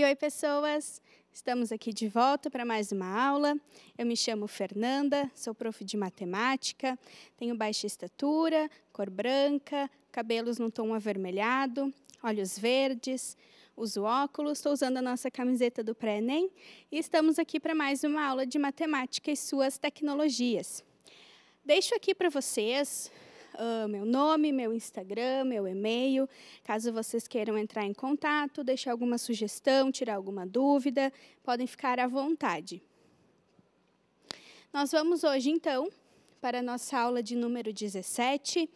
Oi, oi, pessoas! Estamos aqui de volta para mais uma aula. Eu me chamo Fernanda, sou prof de matemática, tenho baixa estatura, cor branca, cabelos num tom avermelhado, olhos verdes, uso óculos, estou usando a nossa camiseta do pré-ENEM e estamos aqui para mais uma aula de matemática e suas tecnologias. Deixo aqui para vocês uh, meu nome, meu Instagram, meu e-mail, caso vocês queiram entrar em contato, deixar alguma sugestão, tirar alguma dúvida, podem ficar à vontade. Nós vamos hoje, então, para a nossa aula de número 17,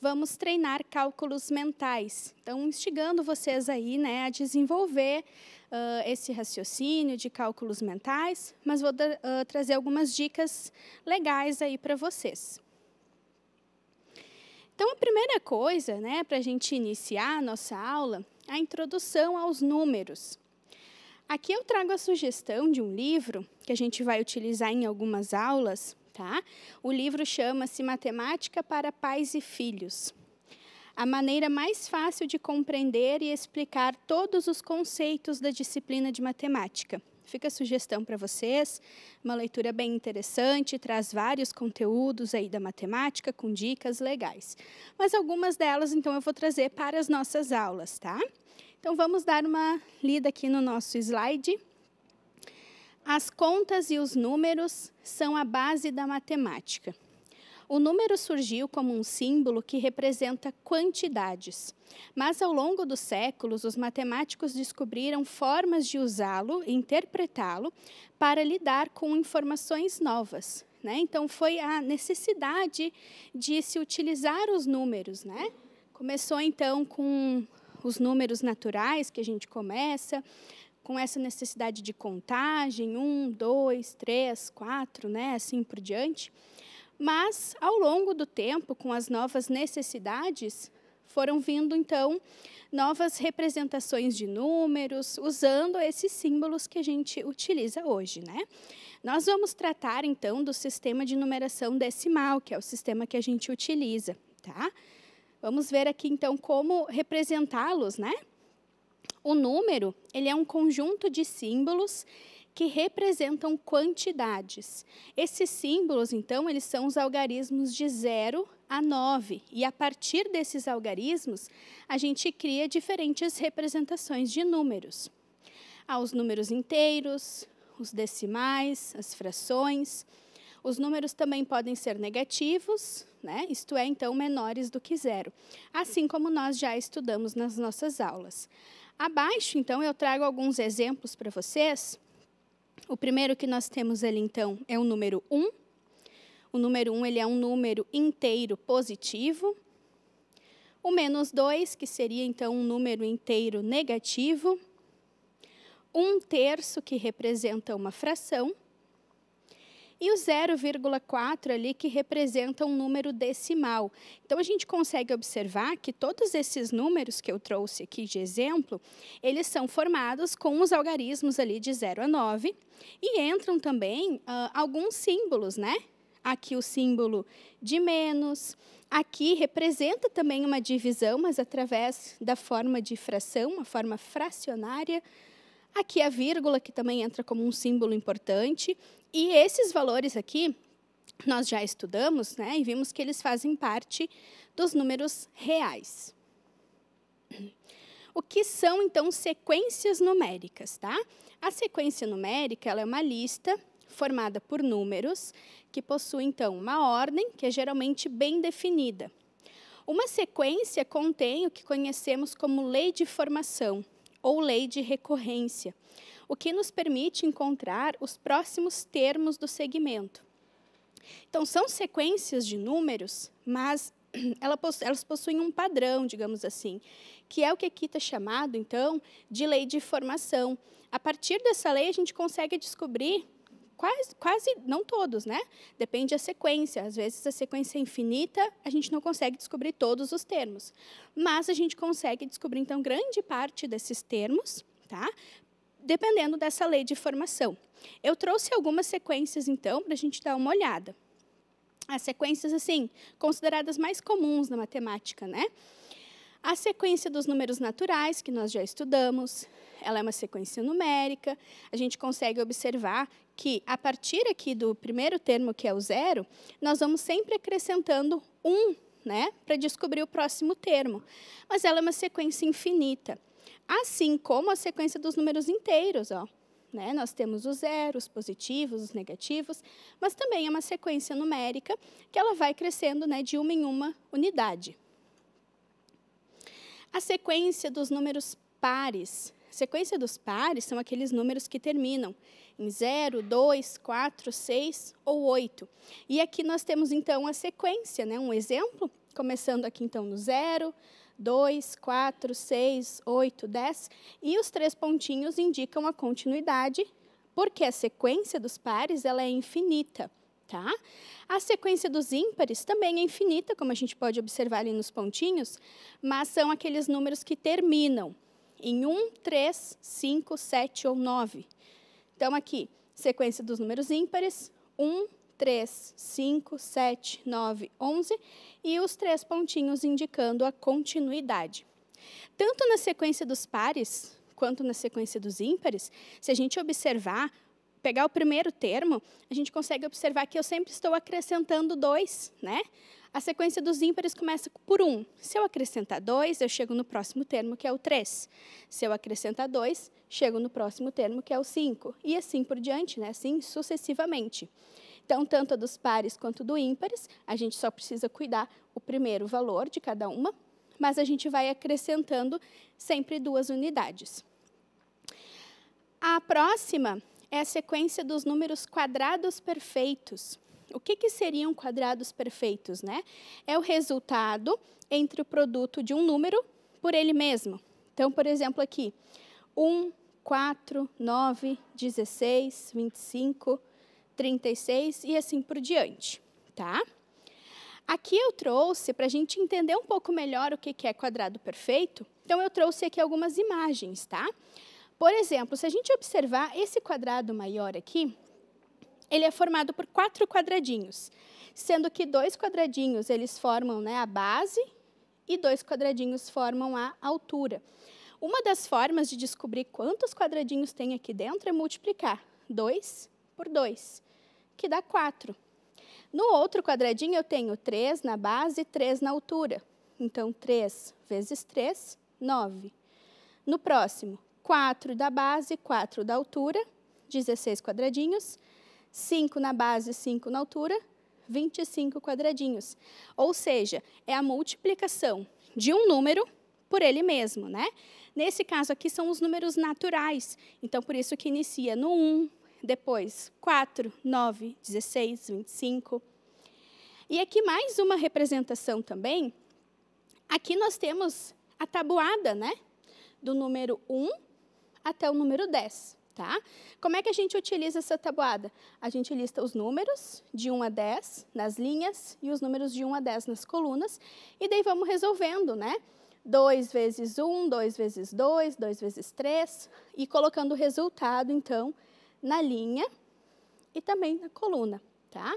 vamos treinar cálculos mentais. Então, instigando vocês aí né, a desenvolver uh, esse raciocínio de cálculos mentais, mas vou uh, trazer algumas dicas legais aí para vocês. Então, a primeira coisa, né, para a gente iniciar a nossa aula, a introdução aos números. Aqui eu trago a sugestão de um livro que a gente vai utilizar em algumas aulas, tá? O livro chama-se Matemática para Pais e Filhos. A maneira mais fácil de compreender e explicar todos os conceitos da disciplina de matemática. Fica a sugestão para vocês, uma leitura bem interessante, traz vários conteúdos aí da matemática com dicas legais. Mas algumas delas, então, eu vou trazer para as nossas aulas, tá? Então, vamos dar uma lida aqui no nosso slide. As contas e os números são a base da matemática. O número surgiu como um símbolo que representa quantidades, mas ao longo dos séculos, os matemáticos descobriram formas de usá-lo, interpretá-lo, para lidar com informações novas. Né? Então, foi a necessidade de se utilizar os números. Né? Começou então com os números naturais que a gente começa, com essa necessidade de contagem, um, dois, três, quatro, né, assim por diante. Mas, ao longo do tempo, com as novas necessidades, foram vindo, então, novas representações de números, usando esses símbolos que a gente utiliza hoje. Né? Nós vamos tratar, então, do sistema de numeração decimal, que é o sistema que a gente utiliza. Tá? Vamos ver aqui, então, como representá-los, né? O número, ele é um conjunto de símbolos que representam quantidades. Esses símbolos, então, eles são os algarismos de 0 a 9, e a partir desses algarismos, a gente cria diferentes representações de números. Há os números inteiros, os decimais, as frações. Os números também podem ser negativos, né? isto é, então, menores do que zero, assim como nós já estudamos nas nossas aulas. Abaixo, então, eu trago alguns exemplos para vocês o primeiro que nós temos ele então é o número 1. O número 1 ele é um número inteiro positivo. O menos 2, que seria então um número inteiro negativo. Um terço, que representa uma fração e o 0,4 ali que representa um número decimal. Então a gente consegue observar que todos esses números que eu trouxe aqui de exemplo, eles são formados com os algarismos ali de 0 a 9 e entram também uh, alguns símbolos, né? Aqui o símbolo de menos, aqui representa também uma divisão, mas através da forma de fração, uma forma fracionária, Aqui a vírgula, que também entra como um símbolo importante. E esses valores aqui, nós já estudamos né, e vimos que eles fazem parte dos números reais. O que são, então, sequências numéricas? Tá? A sequência numérica ela é uma lista formada por números que possui, então, uma ordem que é geralmente bem definida. Uma sequência contém o que conhecemos como lei de formação, ou lei de recorrência, o que nos permite encontrar os próximos termos do segmento. Então, são sequências de números, mas elas possuem um padrão, digamos assim, que é o que aqui está é chamado, então, de lei de formação. A partir dessa lei, a gente consegue descobrir quase, quase não todos, né? Depende da sequência. Às vezes a sequência é infinita, a gente não consegue descobrir todos os termos. Mas a gente consegue descobrir, então, grande parte desses termos, tá? Dependendo dessa lei de formação. Eu trouxe algumas sequências, então, para a gente dar uma olhada. As sequências, assim, consideradas mais comuns na matemática, né? A sequência dos números naturais, que nós já estudamos, ela é uma sequência numérica. A gente consegue observar que a partir aqui do primeiro termo, que é o zero, nós vamos sempre acrescentando um, né, para descobrir o próximo termo. Mas ela é uma sequência infinita, assim como a sequência dos números inteiros, ó. Né? Nós temos os zeros, os positivos, os negativos, mas também é uma sequência numérica que ela vai crescendo né, de uma em uma unidade. A sequência dos números pares. A sequência dos pares são aqueles números que terminam em 0, 2, 4, 6 ou 8. E aqui nós temos então a sequência, né? um exemplo, começando aqui então no 0, 2, 4, 6, 8, 10. E os três pontinhos indicam a continuidade, porque a sequência dos pares ela é infinita. Tá? A sequência dos ímpares também é infinita, como a gente pode observar ali nos pontinhos, mas são aqueles números que terminam em 1, 3, 5, 7 ou 9. Então, aqui, sequência dos números ímpares, 1, 3, 5, 7, 9, 11, e os três pontinhos indicando a continuidade. Tanto na sequência dos pares, quanto na sequência dos ímpares, se a gente observar, pegar o primeiro termo, a gente consegue observar que eu sempre estou acrescentando dois, né? A sequência dos ímpares começa por 1. Um. Se eu acrescentar 2, eu chego no próximo termo, que é o 3. Se eu acrescentar 2, chego no próximo termo, que é o 5. E assim por diante, né? assim sucessivamente. Então, tanto dos pares quanto do ímpares, a gente só precisa cuidar o primeiro valor de cada uma, mas a gente vai acrescentando sempre duas unidades. A próxima é a sequência dos números quadrados perfeitos. O que, que seriam quadrados perfeitos, né? É o resultado entre o produto de um número por ele mesmo. Então, por exemplo, aqui, 1, 4, 9, 16, 25, 36 e assim por diante, tá? Aqui eu trouxe, para a gente entender um pouco melhor o que, que é quadrado perfeito, então eu trouxe aqui algumas imagens, tá? Por exemplo, se a gente observar esse quadrado maior aqui, ele é formado por quatro quadradinhos, sendo que dois quadradinhos eles formam né, a base e dois quadradinhos formam a altura. Uma das formas de descobrir quantos quadradinhos tem aqui dentro é multiplicar 2 por 2, que dá 4. No outro quadradinho eu tenho 3 na base e 3 na altura. Então, 3 vezes 3, 9. No próximo, 4 da base, 4 da altura, 16 quadradinhos. 5 na base, 5 na altura, 25 quadradinhos. Ou seja, é a multiplicação de um número por ele mesmo, né? Nesse caso aqui são os números naturais, então por isso que inicia no 1, depois 4, 9, 16, 25. E aqui mais uma representação também. Aqui nós temos a tabuada, né? Do número 1 até o número 10. Tá? Como é que a gente utiliza essa tabuada? A gente lista os números de 1 a 10 nas linhas e os números de 1 a 10 nas colunas, e daí vamos resolvendo, né? 2 vezes 1, 2 vezes 2, 2 vezes 3, e colocando o resultado, então, na linha e também na coluna, tá?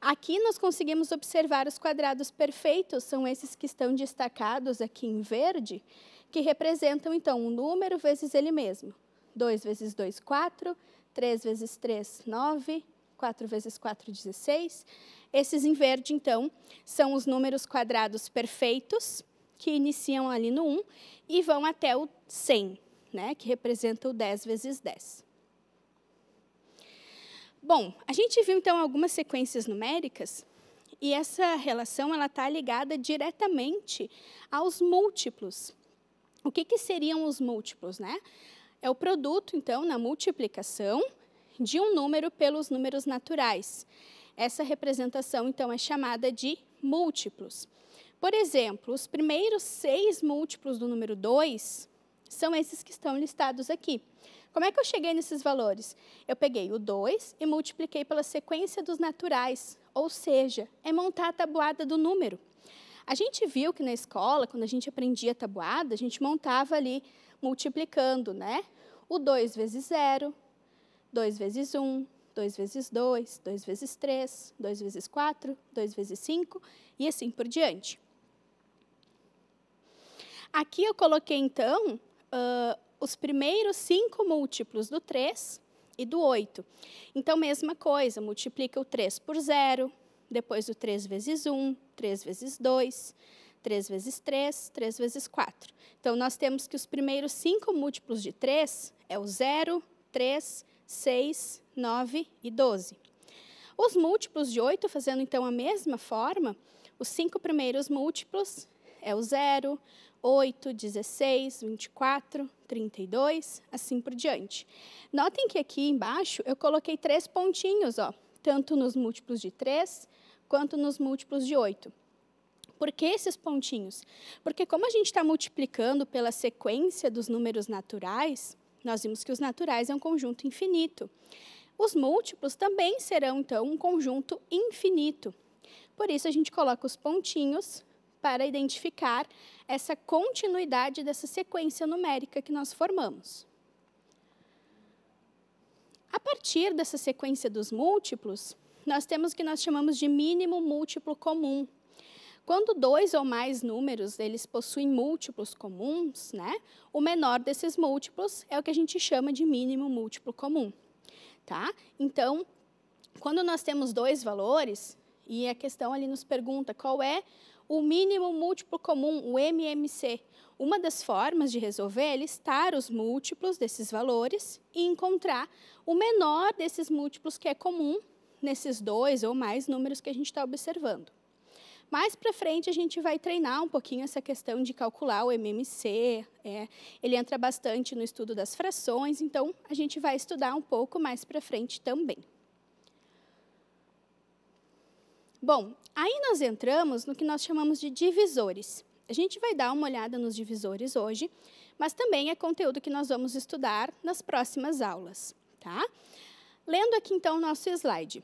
Aqui nós conseguimos observar os quadrados perfeitos, são esses que estão destacados aqui em verde, que representam, então, um número vezes ele mesmo. 2 vezes 2, 4. 3 vezes 3, 9. 4 vezes 4, 16. Esses em verde, então, são os números quadrados perfeitos, que iniciam ali no 1 e vão até o 100, né, que representa o 10 vezes 10. Bom, a gente viu, então, algumas sequências numéricas e essa relação está ligada diretamente aos múltiplos. O que, que seriam os múltiplos? Né? é o produto, então, na multiplicação de um número pelos números naturais. Essa representação, então, é chamada de múltiplos. Por exemplo, os primeiros seis múltiplos do número 2 são esses que estão listados aqui. Como é que eu cheguei nesses valores? Eu peguei o 2 e multipliquei pela sequência dos naturais, ou seja, é montar a tabuada do número. A gente viu que na escola, quando a gente aprendia tabuada, a gente montava ali multiplicando, né? O 2 vezes 0, 2 vezes 1, um, 2 vezes 2, 2 vezes 3, 2 vezes 4, 2 vezes 5 e assim por diante. Aqui eu coloquei, então, uh, os primeiros cinco múltiplos do 3 e do 8. Então, mesma coisa, multiplica o 3 por 0, depois o 3 vezes 1, 3 vezes 2, 3 vezes 3, 3 vezes 4. Então, nós temos que os primeiros cinco múltiplos de 3 é o 0, 3, 6, 9 e 12. Os múltiplos de 8, fazendo então a mesma forma, os cinco primeiros múltiplos é o 0, 8, 16, 24, 32, assim por diante. Notem que aqui embaixo eu coloquei três pontinhos, ó, tanto nos múltiplos de 3 quanto nos múltiplos de 8. Por que esses pontinhos? Porque como a gente está multiplicando pela sequência dos números naturais, nós vimos que os naturais é um conjunto infinito. Os múltiplos também serão, então, um conjunto infinito. Por isso, a gente coloca os pontinhos para identificar essa continuidade dessa sequência numérica que nós formamos. A partir dessa sequência dos múltiplos, nós temos o que nós chamamos de mínimo múltiplo comum, quando dois ou mais números eles possuem múltiplos comuns, né, o menor desses múltiplos é o que a gente chama de mínimo múltiplo comum. Tá? Então, quando nós temos dois valores, e a questão ali nos pergunta qual é o mínimo múltiplo comum, o MMC. Uma das formas de resolver é listar os múltiplos desses valores e encontrar o menor desses múltiplos que é comum nesses dois ou mais números que a gente está observando. Mais para frente, a gente vai treinar um pouquinho essa questão de calcular o MMC. É, ele entra bastante no estudo das frações, então a gente vai estudar um pouco mais para frente também. Bom, aí nós entramos no que nós chamamos de divisores. A gente vai dar uma olhada nos divisores hoje, mas também é conteúdo que nós vamos estudar nas próximas aulas, tá? Lendo aqui então o nosso slide.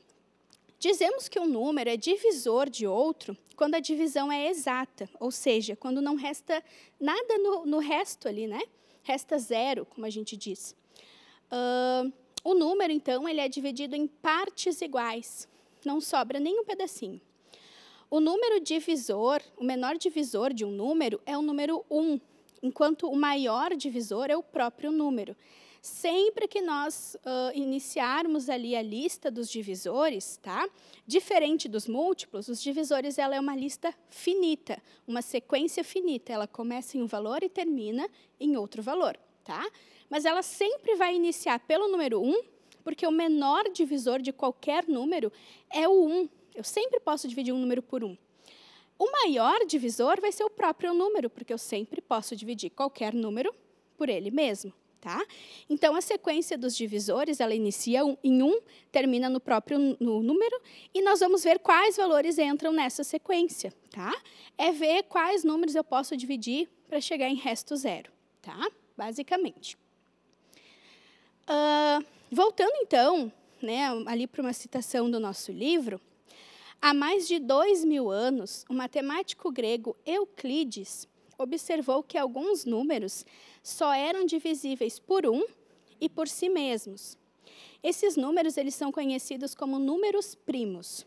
Dizemos que um número é divisor de outro quando a divisão é exata, ou seja, quando não resta nada no, no resto ali, né? Resta zero, como a gente diz. Uh, o número, então, ele é dividido em partes iguais. Não sobra nem um pedacinho. O número divisor, o menor divisor de um número é o número 1, enquanto o maior divisor é o próprio número sempre que nós uh, iniciarmos ali a lista dos divisores, tá? Diferente dos múltiplos, os divisores ela é uma lista finita, uma sequência finita. Ela começa em um valor e termina em outro valor, tá? Mas ela sempre vai iniciar pelo número 1, porque o menor divisor de qualquer número é o 1. Eu sempre posso dividir um número por 1. O maior divisor vai ser o próprio número, porque eu sempre posso dividir qualquer número por ele mesmo, Tá? Então, a sequência dos divisores, ela inicia em um, termina no próprio no número, e nós vamos ver quais valores entram nessa sequência. Tá? É ver quais números eu posso dividir para chegar em resto zero, tá? basicamente. Uh, voltando, então, né, ali para uma citação do nosso livro, há mais de dois mil anos, o matemático grego Euclides observou que alguns números só eram divisíveis por um e por si mesmos. Esses números eles são conhecidos como números primos.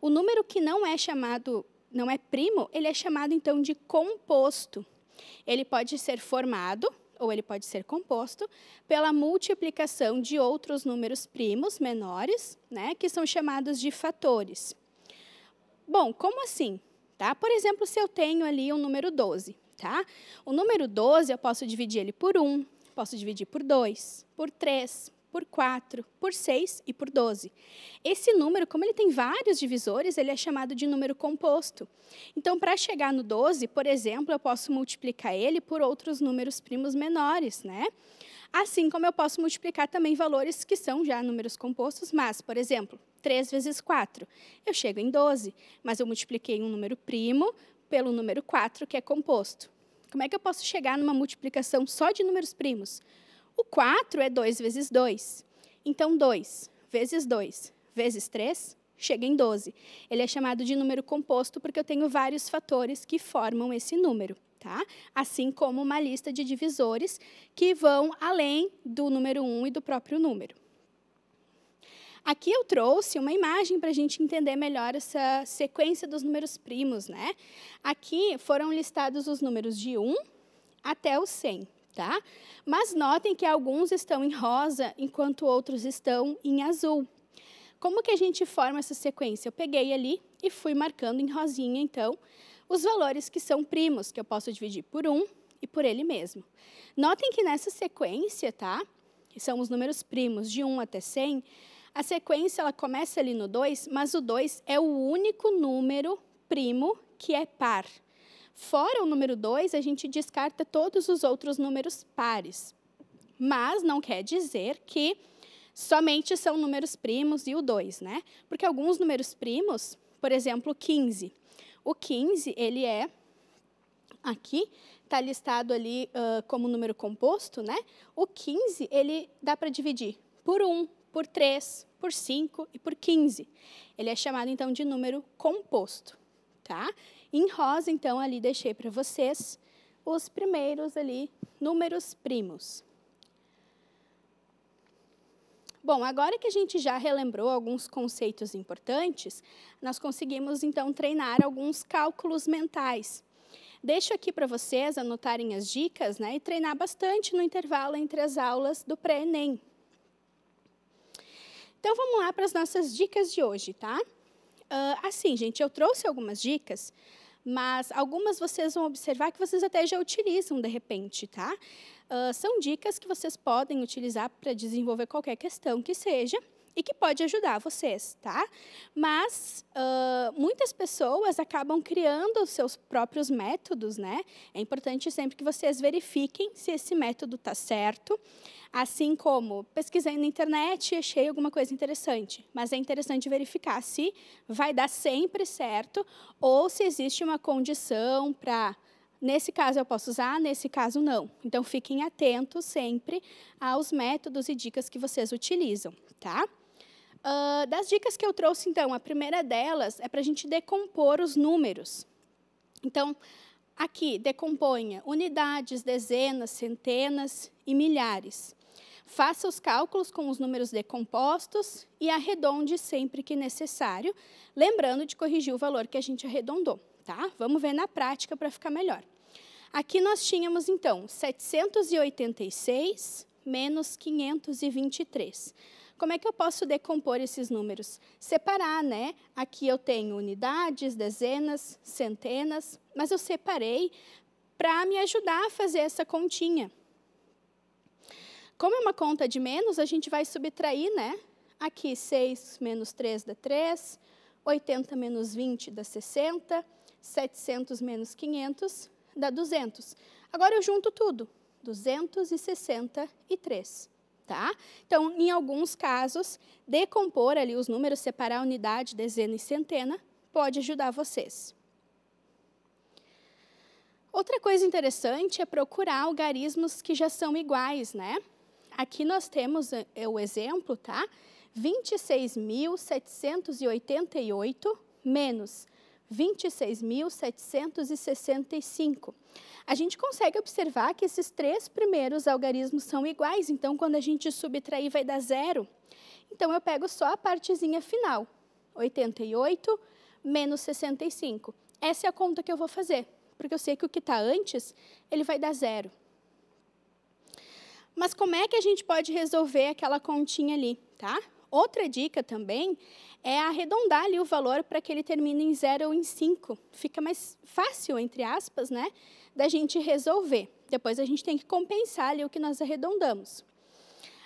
O número que não é chamado, não é primo, ele é chamado então de composto. Ele pode ser formado ou ele pode ser composto pela multiplicação de outros números primos menores, né, que são chamados de fatores. Bom, como assim? Tá? Por exemplo, se eu tenho ali um número 12, tá? O número 12 eu posso dividir ele por 1, posso dividir por 2, por 3, por 4, por 6 e por 12. Esse número, como ele tem vários divisores, ele é chamado de número composto. Então, para chegar no 12, por exemplo, eu posso multiplicar ele por outros números primos menores, né? Assim como eu posso multiplicar também valores que são já números compostos, mas, por exemplo, 3 vezes 4. Eu chego em 12, mas eu multipliquei um número primo pelo número 4, que é composto. Como é que eu posso chegar numa multiplicação só de números primos? O 4 é 2 vezes 2. Então, 2 vezes 2 vezes 3 chega em 12. Ele é chamado de número composto porque eu tenho vários fatores que formam esse número. Tá? Assim como uma lista de divisores que vão além do número 1 e do próprio número. Aqui eu trouxe uma imagem para a gente entender melhor essa sequência dos números primos, né? Aqui foram listados os números de 1 até o 100, tá? Mas notem que alguns estão em rosa, enquanto outros estão em azul. Como que a gente forma essa sequência? Eu peguei ali e fui marcando em rosinha, então, os valores que são primos, que eu posso dividir por 1 e por ele mesmo. Notem que nessa sequência, tá? Que são os números primos de 1 até 100, a sequência ela começa ali no 2, mas o 2 é o único número primo que é par. Fora o número 2, a gente descarta todos os outros números pares. Mas não quer dizer que somente são números primos e o 2, né? Porque alguns números primos, por exemplo, 15. O 15, ele é aqui, está listado ali uh, como número composto, né? O 15, ele dá para dividir por 1, um, por 3, por 5 e por 15. Ele é chamado, então, de número composto, tá? Em rosa, então, ali deixei para vocês os primeiros ali, números primos. Bom, agora que a gente já relembrou alguns conceitos importantes, nós conseguimos então treinar alguns cálculos mentais. Deixo aqui para vocês anotarem as dicas né, e treinar bastante no intervalo entre as aulas do pré-ENEM. Então vamos lá para as nossas dicas de hoje, tá? Uh, assim, gente, eu trouxe algumas dicas, mas algumas vocês vão observar que vocês até já utilizam de repente, tá? Uh, são dicas que vocês podem utilizar para desenvolver qualquer questão que seja e que pode ajudar vocês, tá? Mas uh, muitas pessoas acabam criando os seus próprios métodos, né? É importante sempre que vocês verifiquem se esse método está certo Assim como pesquisei na internet e achei alguma coisa interessante. Mas é interessante verificar se vai dar sempre certo ou se existe uma condição para. Nesse caso eu posso usar, nesse caso não. Então fiquem atentos sempre aos métodos e dicas que vocês utilizam, tá? Uh, das dicas que eu trouxe, então, a primeira delas é para a gente decompor os números. Então, aqui, decomponha unidades, dezenas, centenas e milhares. Faça os cálculos com os números decompostos e arredonde sempre que necessário, lembrando de corrigir o valor que a gente arredondou, tá? Vamos ver na prática para ficar melhor. Aqui nós tínhamos, então, 786 menos 523. Como é que eu posso decompor esses números? Separar, né? Aqui eu tenho unidades, dezenas, centenas, mas eu separei para me ajudar a fazer essa continha. Como é uma conta de menos, a gente vai subtrair, né? Aqui, 6 menos 3 dá 3, 80 menos 20 dá 60, 700 menos 500 dá 200. Agora eu junto tudo, 263, tá? Então, em alguns casos, decompor ali os números, separar unidade, dezena e centena, pode ajudar vocês. Outra coisa interessante é procurar algarismos que já são iguais, né? Aqui nós temos eh, é o exemplo, tá? 26.788 menos 26.765. A gente consegue observar que esses três primeiros algarismos são iguais, então quando a gente subtrair vai dar zero. Então eu pego só a partezinha final, 88 menos 65. Essa é a conta que eu vou fazer, porque eu sei que o que está antes, ele vai dar zero. Mas como é que a gente pode resolver aquela continha ali, tá? Outra dica também é arredondar ali o valor para que ele termine em 0 ou em 5. Fica mais fácil, entre aspas, né, da gente resolver. Depois a gente tem que compensar ali o que nós arredondamos.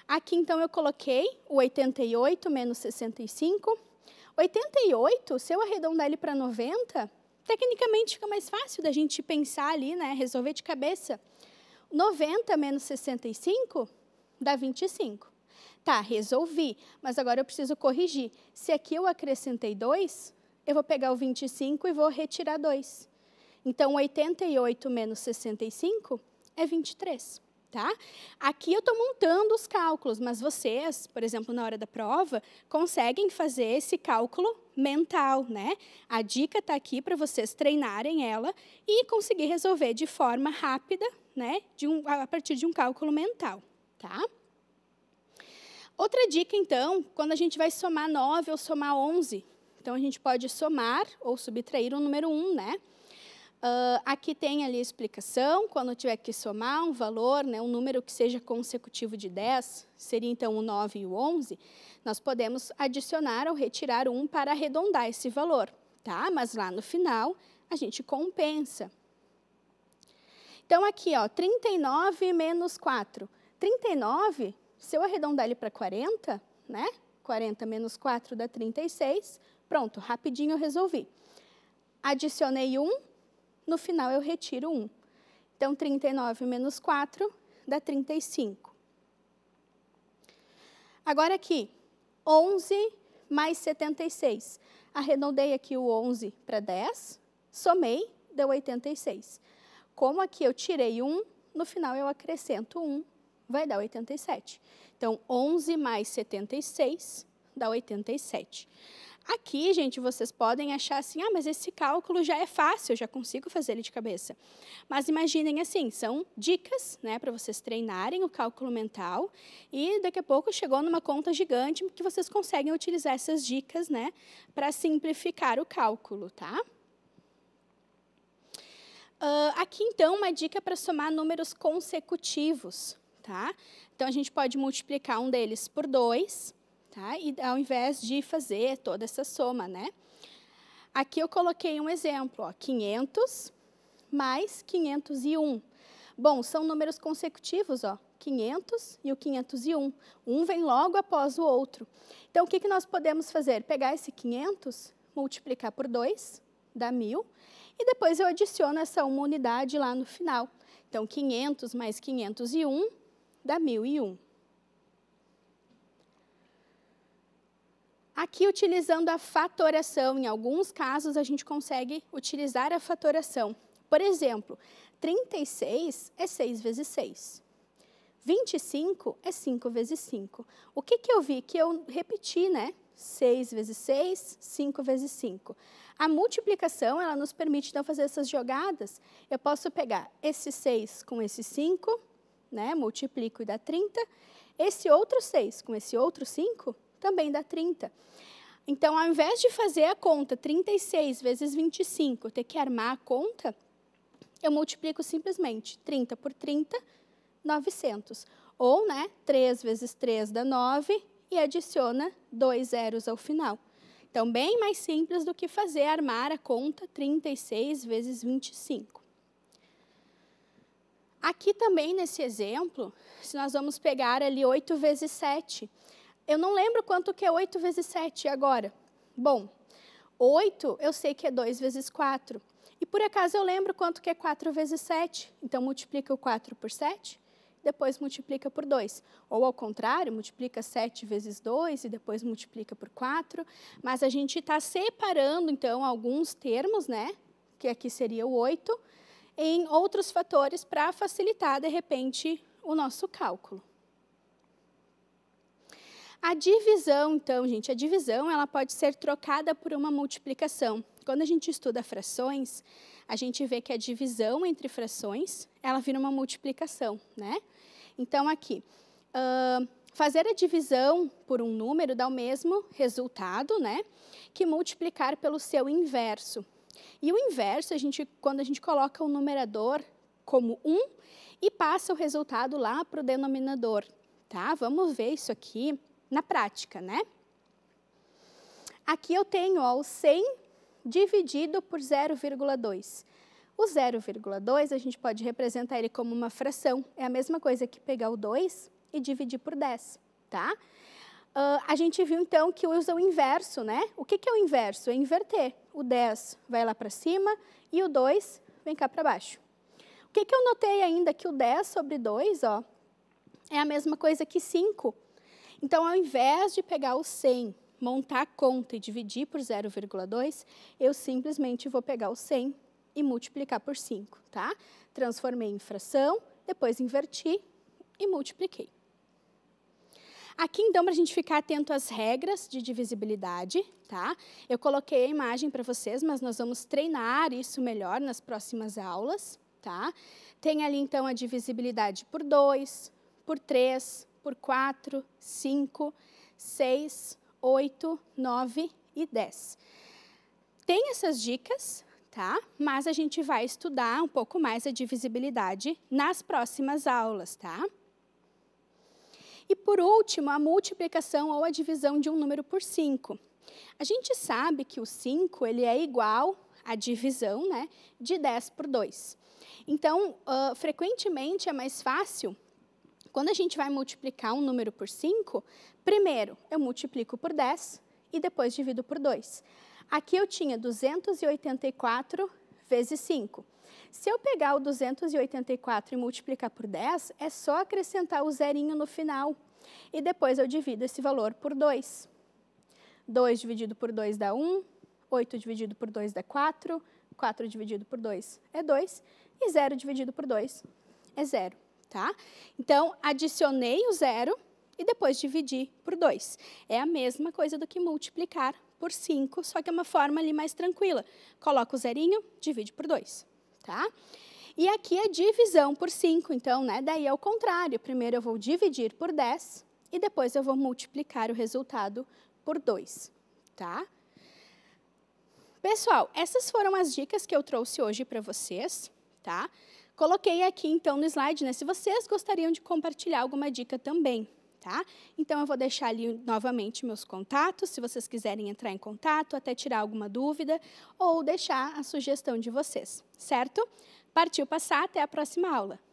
Aqui, então, eu coloquei o 88 menos 65. 88, se eu arredondar ele para 90, tecnicamente fica mais fácil da gente pensar ali, né, resolver de cabeça. 90 menos 65 dá 25. Tá, resolvi, mas agora eu preciso corrigir. Se aqui eu acrescentei 2, eu vou pegar o 25 e vou retirar 2. Então, 88 menos 65 é 23. Tá? Aqui eu estou montando os cálculos, mas vocês, por exemplo, na hora da prova, conseguem fazer esse cálculo mental, né? A dica está aqui para vocês treinarem ela e conseguir resolver de forma rápida né, um, a partir de um cálculo mental. Tá? Outra dica, então, quando a gente vai somar 9 ou somar 11, então a gente pode somar ou subtrair o número 1, né? Uh, aqui tem ali a explicação, quando tiver que somar um valor, né, um número que seja consecutivo de 10, seria então o 9 e o 11, nós podemos adicionar ou retirar um para arredondar esse valor, tá? Mas lá no final a gente compensa, então, aqui, ó, 39 menos 4. 39, se eu arredondar ele para 40, né? 40 menos 4 dá 36. Pronto, rapidinho eu resolvi. Adicionei 1, no final eu retiro 1. Então, 39 menos 4 dá 35. Agora aqui, 11 mais 76. Arredondei aqui o 11 para 10, somei, deu 86 como aqui eu tirei 1, no final eu acrescento 1, vai dar 87. Então, 11 mais 76 dá 87. Aqui, gente, vocês podem achar assim, ah, mas esse cálculo já é fácil, eu já consigo fazer ele de cabeça. Mas imaginem assim, são dicas, né, para vocês treinarem o cálculo mental e daqui a pouco chegou numa conta gigante que vocês conseguem utilizar essas dicas, né, para simplificar o cálculo, tá? Uh, aqui, então, uma dica para somar números consecutivos. Tá? Então, a gente pode multiplicar um deles por 2, tá? ao invés de fazer toda essa soma. Né? Aqui eu coloquei um exemplo, ó, 500 mais 501. Bom, são números consecutivos, ó, 500 e o 501. Um vem logo após o outro. Então, o que, que nós podemos fazer? Pegar esse 500, multiplicar por 2, dá 1.000, e depois eu adiciono essa uma unidade lá no final. Então, 500 mais 501 dá 1.001. Aqui, utilizando a fatoração, em alguns casos a gente consegue utilizar a fatoração. Por exemplo, 36 é 6 vezes 6. 25 é 5 vezes 5. O que, que eu vi? Que eu repeti, né? 6 vezes 6, 5 vezes 5. A multiplicação, ela nos permite, então, fazer essas jogadas. Eu posso pegar esse 6 com esse 5, né, multiplico e dá 30. Esse outro 6 com esse outro 5 também dá 30. Então, ao invés de fazer a conta 36 vezes 25, ter que armar a conta, eu multiplico simplesmente 30 por 30, 900. Ou, né, 3 vezes 3 dá 9, e adiciona dois zeros ao final. Então, bem mais simples do que fazer armar a conta 36 vezes 25. Aqui também, nesse exemplo, se nós vamos pegar ali 8 vezes 7, eu não lembro quanto que é 8 vezes 7 agora. Bom, 8 eu sei que é 2 vezes 4. E por acaso eu lembro quanto que é 4 vezes 7. Então multiplica o 4 por 7 depois multiplica por 2. Ou ao contrário, multiplica 7 vezes 2 e depois multiplica por 4. Mas a gente está separando, então, alguns termos, né? Que aqui seria o 8, em outros fatores para facilitar, de repente, o nosso cálculo. A divisão, então, gente, a divisão ela pode ser trocada por uma multiplicação. Quando a gente estuda frações, a gente vê que a divisão entre frações, ela vira uma multiplicação, né? Então, aqui, uh, fazer a divisão por um número dá o mesmo resultado, né? Que multiplicar pelo seu inverso. E o inverso, a gente, quando a gente coloca o numerador como 1 um, e passa o resultado lá para o denominador, tá? Vamos ver isso aqui na prática, né? Aqui eu tenho ó, o 100 dividido por 0,2. O 0,2 a gente pode representar ele como uma fração, é a mesma coisa que pegar o 2 e dividir por 10, tá? Uh, a gente viu então que usa o inverso, né? O que, que é o inverso? É inverter. O 10 vai lá para cima e o 2 vem cá para baixo. O que, que eu notei ainda que o 10 sobre 2, ó, é a mesma coisa que 5. Então, ao invés de pegar o 100 montar a conta e dividir por 0,2, eu simplesmente vou pegar o 100 e multiplicar por 5, tá? Transformei em fração, depois inverti e multipliquei. Aqui, então, para a gente ficar atento às regras de divisibilidade, tá? Eu coloquei a imagem para vocês, mas nós vamos treinar isso melhor nas próximas aulas, tá? Tem ali, então, a divisibilidade por 2, por 3, por 4, 5, 6, 8, 9 e 10. Tem essas dicas, tá? Mas a gente vai estudar um pouco mais a divisibilidade nas próximas aulas, tá? E por último, a multiplicação ou a divisão de um número por 5. A gente sabe que o 5 ele é igual à divisão né, de 10 por 2. Então, uh, frequentemente é mais fácil quando a gente vai multiplicar um número por 5, primeiro eu multiplico por 10 e depois divido por 2. Aqui eu tinha 284 vezes 5. Se eu pegar o 284 e multiplicar por 10, é só acrescentar o zerinho no final. E depois eu divido esse valor por 2. 2 dividido por 2 dá 1, 8 dividido por 2 dá 4, 4 dividido por 2 é 2 e 0 dividido por 2 é 0 tá? Então, adicionei o zero e depois dividi por 2. É a mesma coisa do que multiplicar por 5, só que é uma forma ali mais tranquila. Coloca o zerinho, divide por 2, tá? E aqui é divisão por 5, então, né? Daí é o contrário. Primeiro eu vou dividir por 10 e depois eu vou multiplicar o resultado por 2, tá? Pessoal, essas foram as dicas que eu trouxe hoje para vocês, tá? Coloquei aqui então no slide, né, se vocês gostariam de compartilhar alguma dica também. Tá? Então, eu vou deixar ali novamente meus contatos, se vocês quiserem entrar em contato, até tirar alguma dúvida ou deixar a sugestão de vocês, certo? Partiu passar, até a próxima aula!